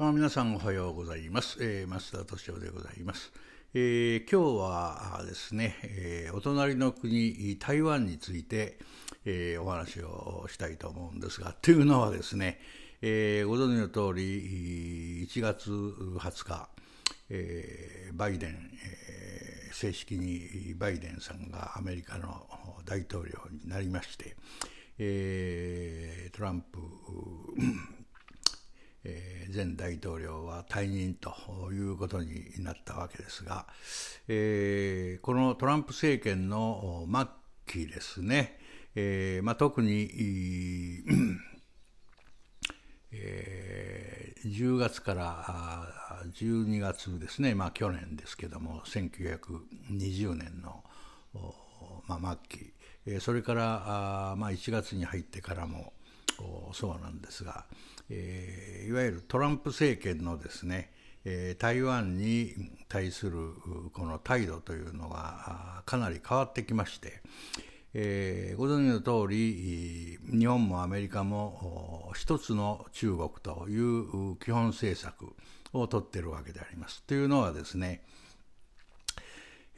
まあ、皆さんおはようございます。えー、増田敏夫でございます。えー、今日はですね、えー、お隣の国、台湾について、えー、お話をしたいと思うんですが、というのはですね、えー、ご存知の通り、1月20日、えー、バイデン、えー、正式にバイデンさんがアメリカの大統領になりまして、えー、トランプ、え前大統領は退任ということになったわけですが、えこのトランプ政権の末期ですね、えまあ、特に、え10月から12月ですね、まあ、去年ですけども1920年の、まあ、末期、えそれからあ、まあ、1月に入ってからもそうなんですが、えー、いわゆるトランプ政権のですね、えー、台湾に対するこの態度というのがかなり変わってきまして、えー、ご存知の通り日本もアメリカも一つの中国という基本政策を取ってるわけであります。というのはですね、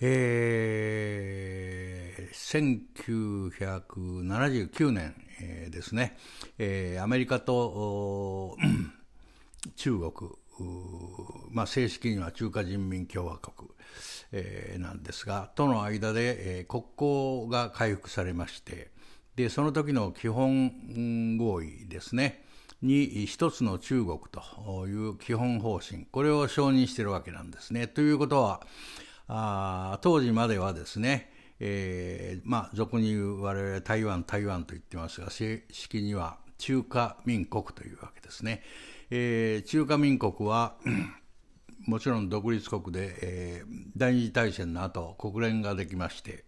えー1979年、えですね、えアメリカと中国、まあ、正式には中華人民共和国、えなんですが、との間で、え国交が回復されまして、で、その時の基本合意ですね、に一つの中国という基本方針、これを承認しているわけなんですね。ということは、あ当時まではですね、えー、まあ俗に言う我々台湾台湾と言ってますが正式には中華民国というわけですね、えー、中華民国はもちろん独立国で、えー、第二次大戦の後国連ができまして、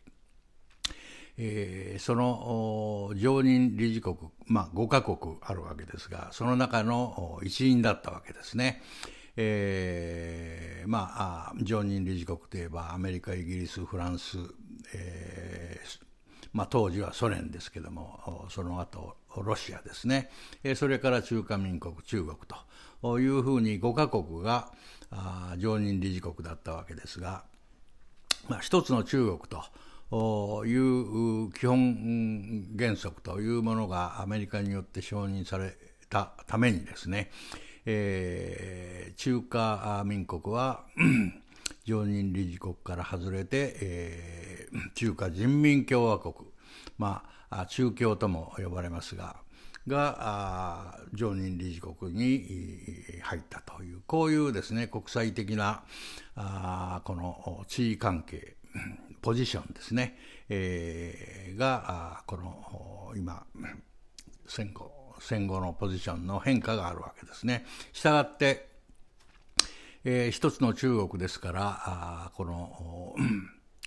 えー、その常任理事国、まあ、5カ国あるわけですがその中の一員だったわけですね。えー、まあ常任理事国といえばアメリカイギリスフランスえーまあ、当時はソ連ですけどもその後ロシアですね、えそれから中華民国中国というふうに5カ国が常任理事国だったわけですが、まあ、一つの中国と。いう基本原則というものがアメリカによって承認されたためにですね、えー、中華民国は常任理事国から外れて、えー、中華人民共和国、まあ、中共とも呼ばれますが、が常任理事国に入ったというこういうですね国際的なあこの地位関係ポジションですね、えー、がこの今戦後戦後のポジションの変化があるわけですね。したがってえー、一つの中国ですから、あこの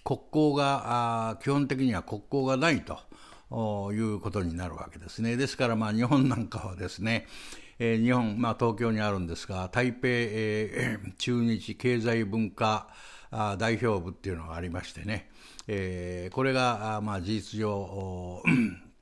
国交があ、基本的には国交がないということになるわけですね。ですから、まあ、日本なんかはですね、えー、日本、まあ、東京にあるんですが、台北、えー、中日経済文化代表部っていうのがありましてね、えー、これが、まあ、事実上、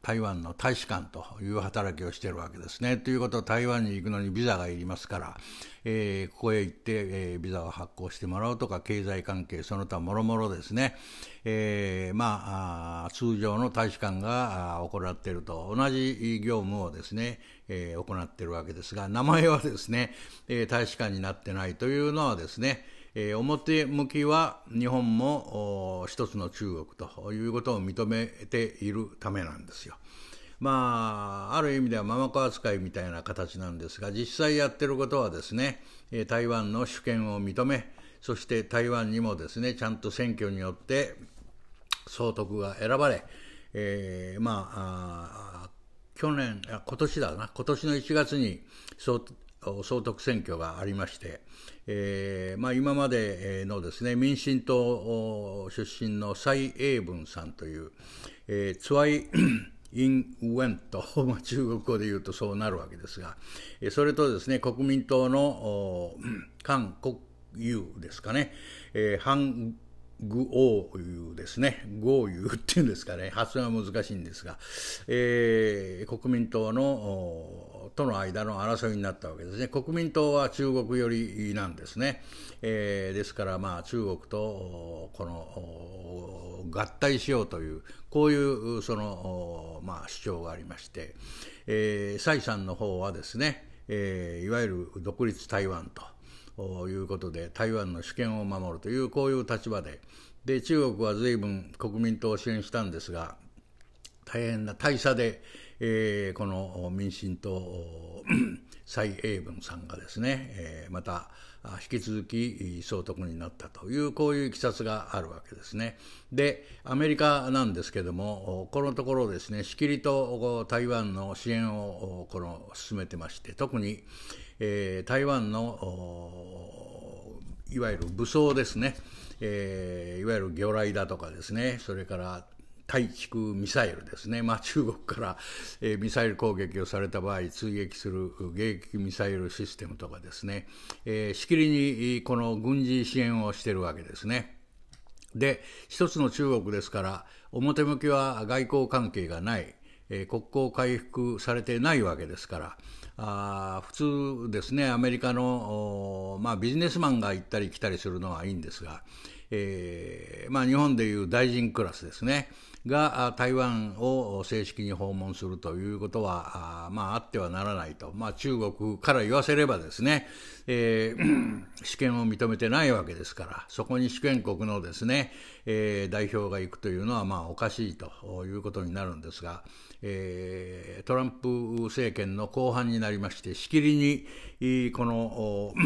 台湾の大使館という働きをしているわけですね。ということは台湾に行くのにビザがいりますから、えー、ここへ行って、えー、ビザを発行してもらうとか経済関係その他もろもろですね、えー、まあ通常の大使館が行っていると同じ業務をですね、え行っているわけですが名前はですね、え大使館になってないというのはですねえー、表向きは日本も一つの中国ということを認めているためなんですよ。まあ、ある意味ではママ子扱いみたいな形なんですが、実際やってることはですね、台湾の主権を認め、そして台湾にもですね、ちゃんと選挙によって総督が選ばれ、えー、まあ去年、今年だな、今年の1月に総総督選挙がありまして、えーまあ、今までのですね民進党出身の蔡英文さんという、えー、ツワイ・イン・ウェンと、まあ、中国語で言うとそうなるわけですが、それとですね国民党の韓国友ですかね、えハン・グ・オウですね、豪遊っていうんですかね、発音は難しいんですが、えー、国民党のとの間の争いになったわけですね。国民党は中国寄りなんですね。えー、ですからまあ中国とこの合体しようという、こういうその、まあ、主張がありまして、えー、蔡さんの方はですね、えー、いわゆる独立台湾と。いうことで台湾の主権を守るというこういう立場で、で中国は随分国民党を支援したんですが大変な大差で、えー、この民進党 蔡英文さんがですね、えー、また引き続き総督になったというこういういきさつがあるわけですね。でアメリカなんですけどもこのところですねしきりと台湾の支援をこの進めてまして特に、えー、台湾のいわゆる武装ですねえー、いわゆる魚雷だとかですねそれから対地区ミサイルですね、まあ、中国から、えー、ミサイル攻撃をされた場合、追撃する迎撃ミサイルシステムとかですね、えー、しきりにこの軍事支援をしているわけですね。で、一つの中国ですから、表向きは外交関係がない。え国交回復されてないわけですから、あ普通ですね、アメリカの、まあ、ビジネスマンが行ったり来たりするのはいいんですが、えー、まあ、日本でいう大臣クラスですね。が台湾を正式に訪問するということは、あまあ、あってはならないと、まあ、中国から言わせればですね、えー、主 権を認めてないわけですから、そこに主権国のですね、えー、代表が行くというのは、まあ、おかしいということになるんですが、えー、トランプ政権の後半になりまして、しきりに、この、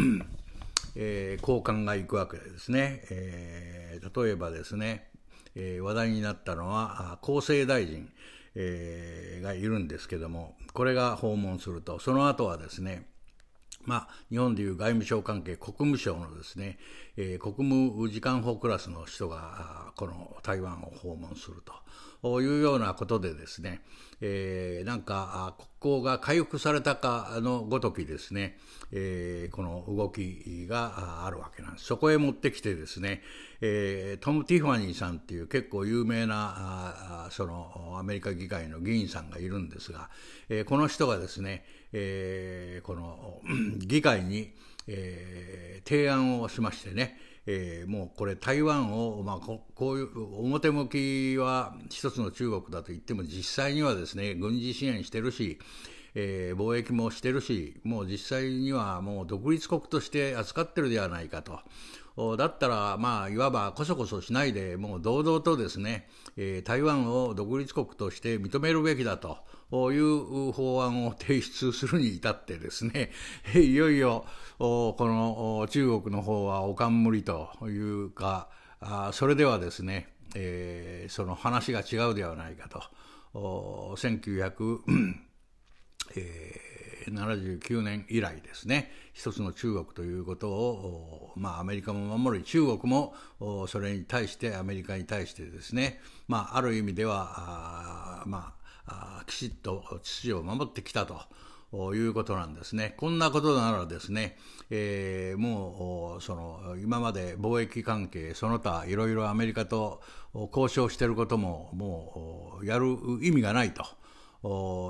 えー、交換がいくわけですね。えー、例えばですね、えー、話題になったのは厚生大臣、えー、がいるんですけども、これが訪問すると、その後はですね、まあ、日本でいう外務省関係、国務省のですね、えー、国務次官補クラスの人が、この台湾を訪問するというようなことでですね、えー、なんか、行が回復されたかのごときですね、えー、この動きがあるわけなんです。そこへ持ってきてですね、えー、トム・ティファニーさんっていう結構有名なあそのアメリカ議会の議員さんがいるんですが、えー、この人がですね、えー、この 議会に、えー、提案をしましてね、えー、もうこれ台湾を、まあ、ここういう表向きは一つの中国だと言っても実際にはですね軍事支援してるし、えー、貿易もしてるし、もう実際にはもう独立国として扱ってるではないかと。だったら、まあ、いわばこそこそしないで、もう堂々とですね、えー、台湾を独立国として認めるべきだという法案を提出するに至ってですね、いよいよ、この中国の方はおかんむりというか、あそれではですね、えー、その話が違うではないかと。1900え79年以来ですね、一つの中国ということを、まあ、アメリカも守り、中国もそれに対して、アメリカに対してですね、まあ、ある意味では、あまあ、きちっと秩序を守ってきたと。いうことなんですね。こんなことならですね、えー、もう、その、今まで貿易関係、その他、いろいろアメリカと交渉してることも、もう、やる意味がないと。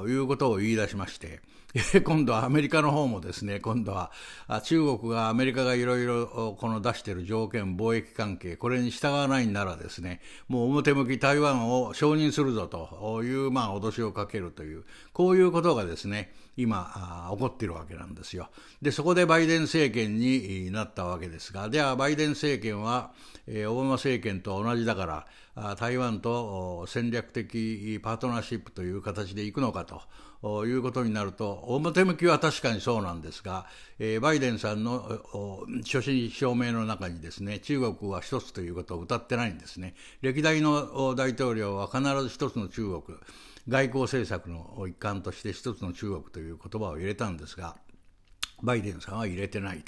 いうことを言い出しまして、今度はアメリカの方もですね、今度は中国がアメリカがいろいろこの出している条件、貿易関係、これに従わないならですね、もう表向き台湾を承認するぞという、まあ、脅しをかけるという、こういうことがですね、今、起こっているわけなんですよ。で、そこでバイデン政権になったわけですが、では、バイデン政権は、えー、オバマ政権と同じだから、台湾と戦略的パートナーシップという形でいくのかと。いうことになると、表向きは確かにそうなんですが、えー、バイデンさんの所信表明の中にですね、中国は一つということを歌ってないんですね。歴代の大統領は必ず一つの中国、外交政策の一環として一つの中国という言葉を入れたんですが、バイデンさんは入れてない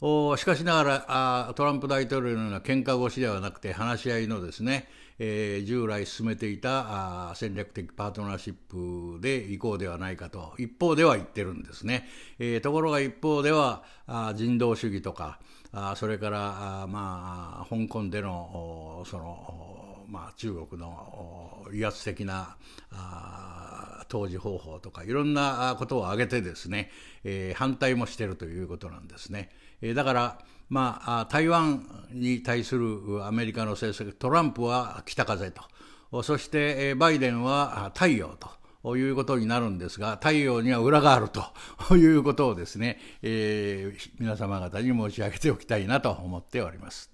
と。しかしながらトランプ大統領のような喧嘩腰ではなくて話し合いのですね、え従来進めていたあ戦略的パートナーシップでいこうではないかと一方では言ってるんですね、えところが一方ではあ人道主義とかあそれからあ、まあ、香港でのその、まあ、中国の威圧的なあ統治方法とかいろんなことを挙げてですね、え反対もしてるということなんですね。えだからまあ、台湾に対するアメリカの政策、トランプは北風と、そしてバイデンは太陽ということになるんですが、太陽には裏があると いうことをですね、えー、皆様方に申し上げておきたいなと思っております。